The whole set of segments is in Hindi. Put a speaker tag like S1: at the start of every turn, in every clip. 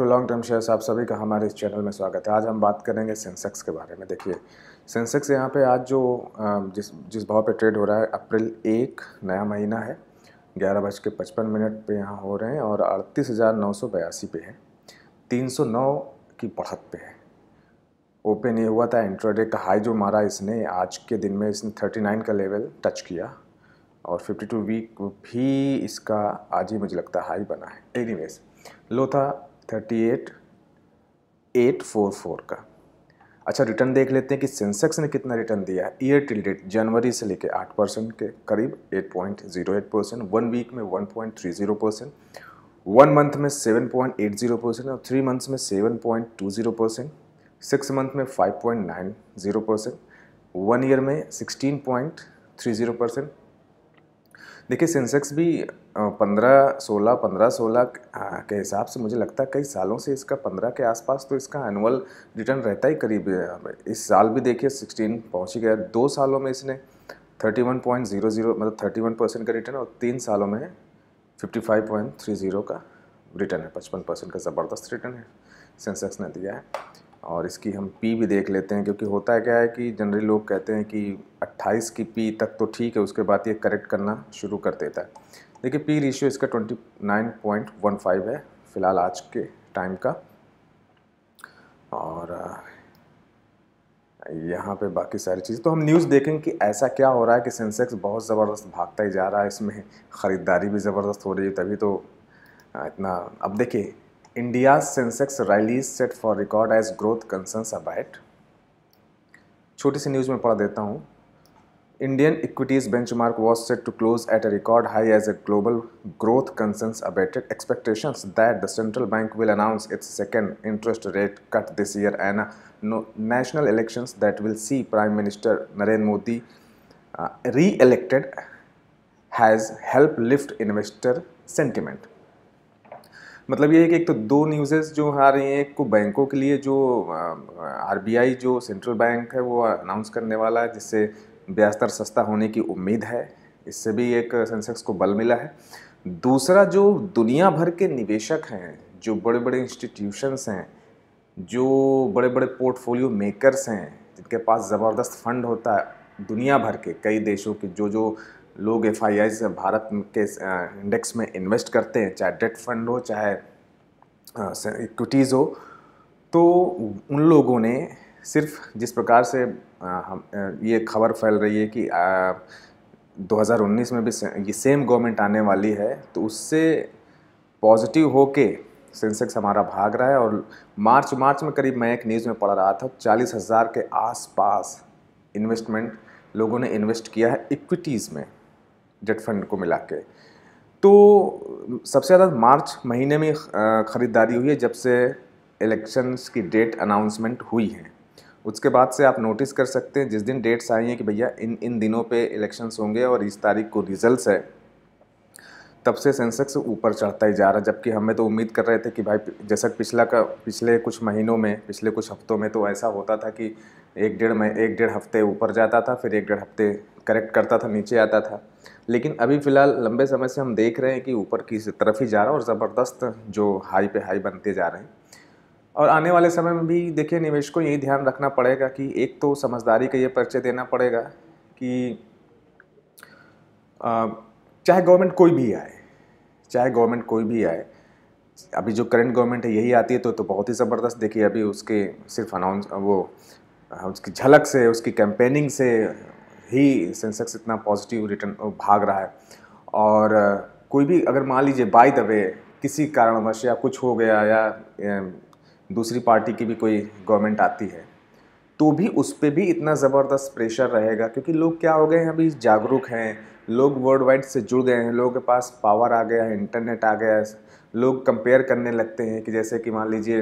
S1: टू लॉन्ग टर्म शेयर्स आप सभी का हमारे इस चैनल में स्वागत है आज हम बात करेंगे सेंसेक्स के बारे में देखिए सेंसेक्स यहाँ पे आज जो जिस जिस भाव पे ट्रेड हो रहा है अप्रैल एक नया महीना है ग्यारह बज के पचपन मिनट पे यहाँ हो रहे हैं और अड़तीस हज़ार नौ सौ बयासी पे है तीन सौ नौ की बढ़त पे है ओपन ये हुआ था इंट्राडे का हाई जो मारा इसने आज के दिन में इसने थर्टी नाइन का लेवल टच किया और 52 वीक भी इसका आज ही मुझे लगता है हाई बना है एनीवेज लो था thirty eight eight four four का अच्छा रिटर्न देख लेते हैं कि सेंसेक्स ने कितना रिटर्न दिया है ईयर टिल डेट जनवरी से लेकर आठ परसेंट के करीब eight point zero eight percent one week में one point three zero percent one month में seven point eight zero percent और थ्री मंथ्स में seven point two zero percent six month में five point nine zero percent one year में sixteen point three zero percent देखिए सेंसेक्स भी पंद्रह सोलह पंद्रह सोलह के हिसाब से मुझे लगता है कई सालों से इसका पंद्रह के आसपास तो इसका एनुअल रिटर्न रहता ही करीब इस साल भी देखिए सिक्सटीन पहुँच ही गया दो सालों में इसने thirty one point zero zero मतलब थर्टी वन परसेंट का रिटर्न और तीन सालों में fifty five point three zero का रिटर्न है पचपन परसेंट का ज़बरदस्त रिटर्न है सेंसेक्स ने दिया है और इसकी हम पी भी देख लेते हैं क्योंकि होता है क्या है कि जनरली लोग कहते हैं कि 28 की पी तक तो ठीक है उसके बाद ये करेक्ट करना शुरू कर देता है देखिए पी रेशियो इसका 29.15 है फ़िलहाल आज के टाइम का और यहाँ पे बाकी सारी चीज़ तो हम न्यूज़ देखेंगे कि ऐसा क्या हो रहा है कि सेंसेक्स बहुत ज़बरदस्त भागता ही जा रहा है इसमें ख़रीदारी भी ज़बरदस्त हो रही है तभी तो इतना अब देखिए India Sensex rally set for record as growth concerns abate छोटी सी न्यूज़ में पढ़ देता हूँ Indian equities benchmark was set to close at a record high as a global growth concerns abated expectations that the central bank will announce its second interest rate cut this year and national elections that will see prime minister Narendra Modi reelected has help lift investor sentiment मतलब ये है कि एक तो दो न्यूज़ेस जो आ रही हैं एक को बैंकों के लिए जो आरबीआई जो सेंट्रल बैंक है वो अनाउंस करने वाला है जिससे ब्याज दर सस्ता होने की उम्मीद है इससे भी एक सेंसेक्स को बल मिला है दूसरा जो दुनिया भर के निवेशक हैं जो बड़े बड़े इंस्टीट्यूशंस हैं जो बड़े बड़े पोर्टफोलियो मेकर्स हैं जिनके पास ज़बरदस्त फंड होता है दुनिया भर के कई देशों के जो जो लोग एफ भारत के इंडेक्स में इन्वेस्ट करते हैं चाहे डेट फंड हो चाहे इक्विटीज़ हो तो उन लोगों ने सिर्फ जिस प्रकार से हम ये खबर फैल रही है कि 2019 में भी ये सेम गवर्नमेंट आने वाली है तो उससे पॉजिटिव हो के सेंसेक्स हमारा भाग रहा है और मार्च मार्च में करीब मैं एक न्यूज़ में पढ़ रहा था चालीस हज़ार के आसपास इन्वेस्टमेंट लोगों ने इन्वेस्ट किया है इक्विटीज़ में जेट फंड को मिला के तो सबसे ज़्यादा मार्च महीने में ख़रीदारी हुई है जब से इलेक्शंस की डेट अनाउंसमेंट हुई है उसके बाद से आप नोटिस कर सकते हैं जिस दिन डेट्स आई हैं कि भैया इन इन दिनों पे इलेक्शंस होंगे और इस तारीख को रिजल्ट्स है तब से सेंसेक्स ऊपर चढ़ता ही जा रहा है जबकि हमें तो उम्मीद कर रहे थे कि भाई जैसा पिछला का पिछले कुछ महीनों में पिछले कुछ हफ्तों में तो ऐसा होता था कि एक डेढ़ एक डेढ़ हफ्ते ऊपर जाता था फिर एक डेढ़ हफ्ते करेक्ट करता था नीचे आता था लेकिन अभी फ़िलहाल लंबे समय से हम देख रहे हैं कि ऊपर की तरफ ही जा रहा है और ज़बरदस्त जो हाई पे हाई बनते जा रहे हैं और आने वाले समय में भी देखिए निवेश को यही ध्यान रखना पड़ेगा कि एक तो समझदारी का ये परिचय देना पड़ेगा कि चाहे गवर्नमेंट कोई भी आए चाहे गवर्नमेंट कोई भी आए अभी जो करंट गवर्नमेंट है यही आती है तो तो बहुत ही ज़बरदस्त देखिए अभी उसके सिर्फ अनाउंस वो उसकी झलक से उसकी कैंपेनिंग से ही सेंसेक्स इतना पॉजिटिव रिटर्न भाग रहा है और कोई भी अगर मान लीजिए बाई द वे किसी कारणवश या कुछ हो गया या दूसरी पार्टी की भी कोई गवर्नमेंट आती है तो भी उस पर भी इतना ज़बरदस्त प्रेशर रहेगा क्योंकि लोग क्या हो गए हैं अभी जागरूक हैं लोग वर्ल्ड वाइड से जुड़ गए हैं लोगों के पास पावर आ गया है इंटरनेट आ गया है लोग कंपेयर करने लगते हैं कि जैसे कि मान लीजिए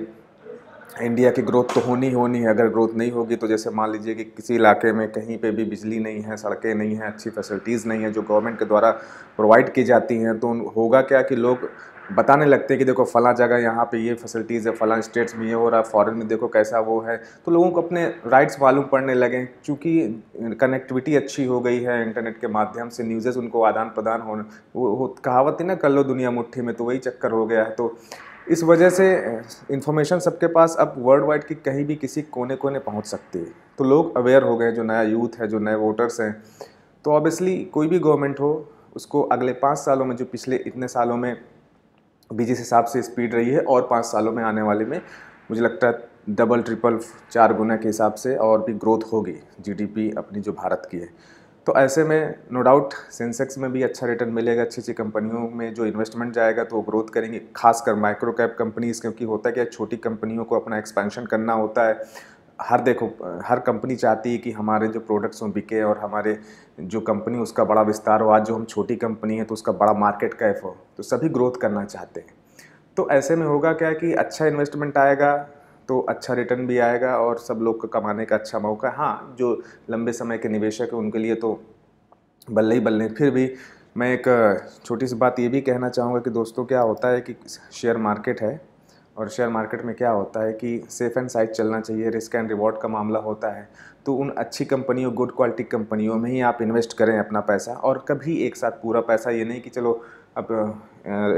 S1: इंडिया की ग्रोथ तो होनी होनी है अगर ग्रोथ नहीं होगी तो जैसे मान लीजिए कि किसी इलाके में कहीं पे भी बिजली नहीं है सड़कें नहीं हैं अच्छी फैसिलिटीज़ नहीं है जो गवर्नमेंट के द्वारा प्रोवाइड की जाती हैं तो होगा क्या कि लोग बताने लगते हैं कि देखो फला जगह यहाँ पे ये फैसिलिटीज़ है फला स्टेट्स में ये हो रहा है फॉरन में देखो कैसा वो है तो लोगों को अपने राइट्स मालूम पड़ने लगे क्योंकि कनेक्टिविटी अच्छी हो गई है इंटरनेट के माध्यम से न्यूज़ उनको आदान प्रदान हो, हो कहावत ही ना कर लो दुनिया मुट्ठी में तो वही चक्कर हो गया है तो इस वजह से इन्फॉर्मेशन सबके पास अब वर्ल्ड वाइड की कहीं भी किसी कोने कोने पहुंच सकती है तो लोग अवेयर हो गए जो नया यूथ है जो नए वोटर्स हैं तो ऑब्वियसली कोई भी गवर्नमेंट हो उसको अगले पाँच सालों में जो पिछले इतने सालों में भी जिस हिसाब से स्पीड रही है और पाँच सालों में आने वाले में मुझे लगता है डबल ट्रिपल चार गुना के हिसाब से और भी ग्रोथ होगी जीडीपी अपनी जो भारत की है तो ऐसे में नो डाउट सेंसेक्स में भी अच्छा रिटर्न मिलेगा अच्छी अच्छी कंपनियों में जो इन्वेस्टमेंट जाएगा तो वो ग्रोथ करेंगे खासकर माइक्रो कैप कंपनीज़ क्योंकि होता है क्या छोटी कंपनियों को अपना एक्सपेंशन करना होता है हर देखो हर कंपनी चाहती है कि हमारे जो प्रोडक्ट्स हों बिके और हमारे जो कंपनी उसका बड़ा विस्तार हो आज जो हम छोटी कंपनी है तो उसका बड़ा मार्केट कैफ हो तो सभी ग्रोथ करना चाहते हैं तो ऐसे में होगा क्या कि अच्छा इन्वेस्टमेंट आएगा तो अच्छा रिटर्न भी आएगा और सब लोग को कमाने का अच्छा मौका हाँ जो लंबे समय के निवेशक हैं उनके लिए तो बल्ले ही बल्ले फिर भी मैं एक छोटी सी बात ये भी कहना चाहूँगा कि दोस्तों क्या होता है कि शेयर मार्केट है और शेयर मार्केट में क्या होता है कि सेफ एंड साइड चलना चाहिए रिस्क एंड रिवॉर्ड का मामला होता है तो उन अच्छी कंपनियों गुड क्वालिटी कंपनियों में ही आप इन्वेस्ट करें अपना पैसा और कभी एक साथ पूरा पैसा ये नहीं कि चलो अब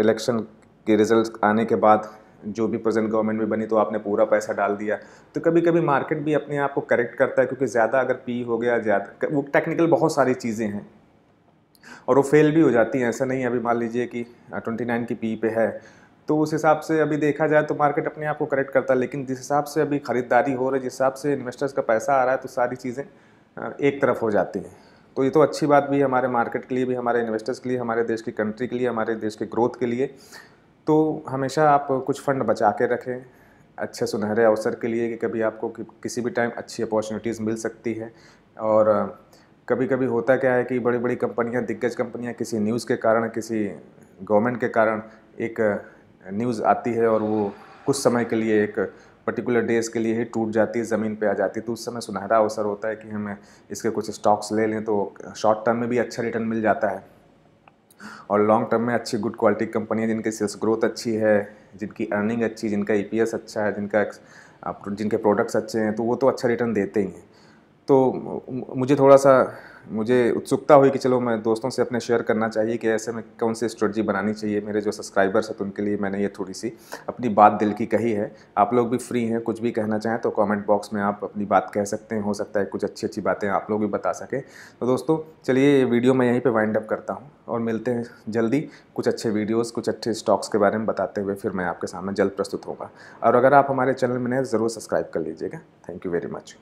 S1: इलेक्शन के रिजल्ट आने के बाद जो भी प्रेजेंट गवर्नमेंट में बनी तो आपने पूरा पैसा डाल दिया तो कभी कभी मार्केट भी अपने आप को करेक्ट करता है क्योंकि ज़्यादा अगर पी हो गया ज़्यादा वो टेक्निकल बहुत सारी चीज़ें हैं और वो फेल भी हो जाती हैं ऐसा नहीं अभी मान लीजिए कि ट्वेंटी नाइन की पी पे है तो उस हिसाब से अभी देखा जाए तो मार्केट अपने आप को करेक्ट करता है लेकिन जिस हिसाब से अभी ख़रीदारी हो रही है जिस हिसाब से इन्वेस्टर्स का पैसा आ रहा है तो सारी चीज़ें एक तरफ हो जाती हैं तो ये तो अच्छी बात भी हमारे मार्केट के लिए भी हमारे इन्वेस्टर्स के लिए हमारे देश की कंट्री के लिए हमारे देश के ग्रोथ के लिए तो हमेशा आप कुछ फंड बचा के रखें अच्छे सुनहरे अवसर के लिए कि कभी आपको कि, किसी भी टाइम अच्छी अपॉर्चुनिटीज़ मिल सकती है और कभी कभी होता क्या है कि बड़ी बड़ी कंपनियां दिग्गज कंपनियां किसी न्यूज़ के कारण किसी गवर्नमेंट के कारण एक न्यूज़ आती है और वो कुछ समय के लिए एक पर्टिकुलर डेज के लिए ही टूट जाती है ज़मीन पे आ जाती है तो उस समय सुनहरा अवसर होता है कि हमें इसके कुछ स्टॉक्स ले लें तो शॉर्ट टर्म में भी अच्छा रिटर्न मिल जाता है और लॉन्ग टर्म में अच्छी गुड क्वालिटी कंपनी है जिनकी सेल्स ग्रोथ अच्छी है जिनकी अर्निंग अच्छी जिनका ई e अच्छा है जिनका जिनके प्रोडक्ट्स अच्छे हैं तो वो तो अच्छा रिटर्न देते ही हैं तो मुझे थोड़ा सा मुझे उत्सुकता हुई कि चलो मैं दोस्तों से अपने शेयर करना चाहिए कि ऐसे में कौन सी स्ट्रेटजी बनानी चाहिए मेरे जो सब्सक्राइबर्स हैं तो उनके लिए मैंने ये थोड़ी सी अपनी बात दिल की कही है आप लोग भी फ्री हैं कुछ भी कहना चाहें तो कमेंट बॉक्स में आप अपनी बात कह सकते हैं हो सकता है कुछ अच्छी अच्छी बातें आप लोग भी बता सकें तो दोस्तों चलिए ये वीडियो मैं यहीं पर वाइंड अप करता हूँ और मिलते हैं जल्दी कुछ अच्छे वीडियोज़ कुछ अच्छे स्टॉक्स के बारे में बताते हुए फिर मैं आपके सामने जल्द प्रस्तुत होगा और अगर आप हमारे चैनल में नए ज़रूर सब्सक्राइब कर लीजिएगा थैंक यू वेरी मच